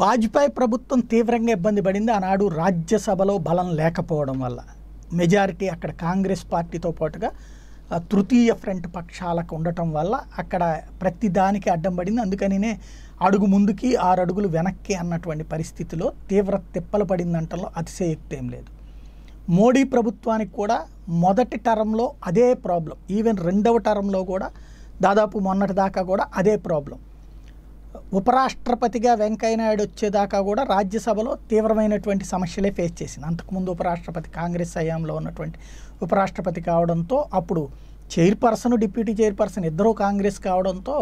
వాజ్పేయి ప్రభుత్వం తీవ్రంగా ఇబ్బంది పడింది ఆనాడు రాజ్యసభలో బలం లేకపోవడం వల్ల మెజారిటీ అక్కడ కాంగ్రెస్ పార్టీతో పాటుగా తృతీయ ఫ్రంట్ పక్షాలకు ఉండటం వల్ల అక్కడ ప్రతి దానికి అడ్డం పడింది అందుకనినే అడుగు ముందుకి ఆరు అడుగులు వెనక్కి అన్నటువంటి పరిస్థితిలో తీవ్ర తిప్పలు పడిందంటలో అతిశయక్తి ఏం లేదు మోడీ ప్రభుత్వానికి కూడా మొదటి టర్మ్లో అదే ప్రాబ్లం ఈవెన్ రెండవ టర్మ్లో కూడా దాదాపు మొన్నటి దాకా కూడా అదే ప్రాబ్లం ఉపరాష్ట్రపతిగా వెంకయ్యనాయుడు వచ్చేదాకా కూడా రాజ్యసభలో తీవ్రమైనటువంటి సమస్యలే ఫేస్ చేసింది అంతకుముందు ఉపరాష్ట్రపతి కాంగ్రెస్ హయాంలో ఉన్నటువంటి ఉపరాష్ట్రపతి కావడంతో అప్పుడు చైర్పర్సన్ డిప్యూటీ చైర్పర్సన్ ఇద్దరూ కాంగ్రెస్ కావడంతో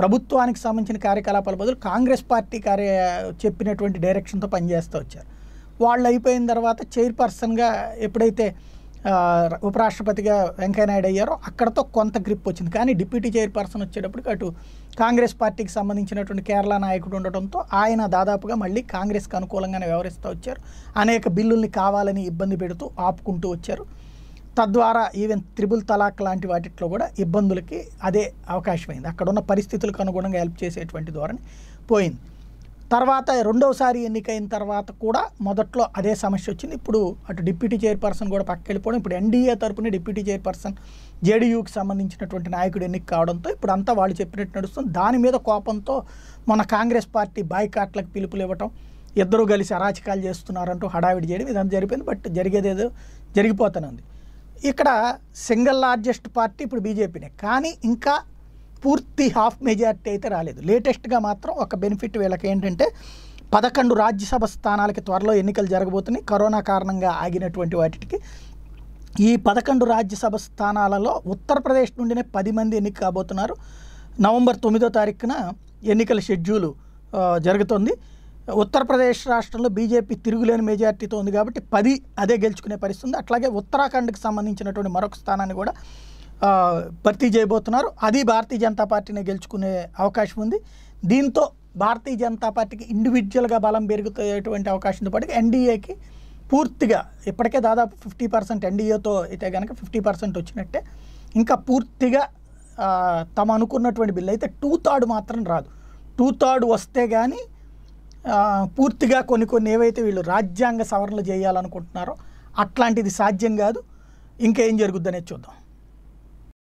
ప్రభుత్వానికి సంబంధించిన కార్యకలాపాల బదులు కాంగ్రెస్ పార్టీ కార్య చెప్పినటువంటి డైరెక్షన్తో పనిచేస్తూ వచ్చారు వాళ్ళు అయిపోయిన తర్వాత చైర్పర్సన్గా ఎప్పుడైతే ఉపరాష్ట్రపతిగా వెంకయ్యనాయుడు అయ్యారో అక్కడతో కొంత గ్రిప్ వచ్చింది కానీ డిప్యూటీ చైర్పర్సన్ వచ్చేటప్పటికి అటు కాంగ్రెస్ పార్టీకి సంబంధించినటువంటి కేరళ నాయకుడు ఉండటంతో ఆయన దాదాపుగా మళ్ళీ కాంగ్రెస్కి అనుకూలంగానే వ్యవహరిస్తూ వచ్చారు అనేక బిల్లుల్ని కావాలని ఇబ్బంది పెడుతూ ఆపుకుంటూ వచ్చారు తద్వారా ఈవెన్ త్రిబుల్ తలాక్ లాంటి వాటిట్లో కూడా ఇబ్బందులకి అదే అవకాశమైంది అక్కడున్న పరిస్థితులకు అనుగుణంగా హెల్ప్ చేసేటువంటి ధోరణి పోయింది తర్వాత రెండవసారి ఎన్నికైన తర్వాత కూడా మొదట్లో అదే సమస్య వచ్చింది ఇప్పుడు అటు డిప్యూటీ చైర్పర్సన్ కూడా పక్క వెళ్ళిపోవడం ఇప్పుడు ఎన్డీఏ తరపున డిప్యూటీ చైర్పర్సన్ జేడీయూకి సంబంధించినటువంటి నాయకుడు ఎన్నిక కావడంతో ఇప్పుడు అంతా వాళ్ళు చెప్పినట్టు నడుస్తుంది దాని మీద కోపంతో మన కాంగ్రెస్ పార్టీ బాయ్కాట్లకు పిలుపులు ఇవ్వటం ఇద్దరు కలిసి అరాచకాలు చేస్తున్నారంటూ హడావిడి చేయడం ఇదంతా జరిపోయింది బట్ జరిగేదేదో జరిగిపోతూనే ఉంది ఇక్కడ సింగిల్ లార్జెస్ట్ పార్టీ ఇప్పుడు బీజేపీనే కానీ ఇంకా పూర్తి హాఫ్ మెజార్టీ అయితే రాలేదు లేటెస్ట్గా మాత్రం ఒక బెనిఫిట్ వీళ్ళకి ఏంటంటే పదకొండు రాజ్యసభ స్థానాలకి త్వరలో ఎన్నికలు జరగబోతున్నాయి కరోనా కారణంగా ఆగినటువంటి వాటికి ఈ పదకొండు రాజ్యసభ స్థానాలలో ఉత్తరప్రదేశ్ నుండినే పది మంది ఎన్నిక కాబోతున్నారు నవంబర్ తొమ్మిదో తారీఖున ఎన్నికల షెడ్యూలు జరుగుతుంది ఉత్తరప్రదేశ్ రాష్ట్రంలో బీజేపీ తిరుగులేని మెజార్టీతో ఉంది కాబట్టి పది అదే గెలుచుకునే పరిస్థితి ఉంది అట్లాగే ఉత్తరాఖండ్కి సంబంధించినటువంటి మరొక స్థానాన్ని కూడా భర్తీ చేయబోతున్నారు అది భారతీయ జనతా పార్టీని గెలుచుకునే అవకాశం ఉంది దీంతో భారతీయ జనతా పార్టీకి ఇండివిజువల్గా బలం పెరుగుతేటువంటి అవకాశంతో పాటు ఎన్డీఏకి పూర్తిగా ఇప్పటికే దాదాపు ఫిఫ్టీ పర్సెంట్ ఎన్డీఏతో అయితే కనుక ఫిఫ్టీ పర్సెంట్ వచ్చినట్టే ఇంకా పూర్తిగా తమ అనుకున్నటువంటి బిల్లు అయితే టూ థర్డ్ మాత్రం రాదు టూ థర్డ్ వస్తే కానీ పూర్తిగా కొన్ని కొన్ని ఏవైతే వీళ్ళు రాజ్యాంగ సవరణలు చేయాలనుకుంటున్నారో అట్లాంటిది సాధ్యం కాదు ఇంకేం జరుగుద్దనేది చూద్దాం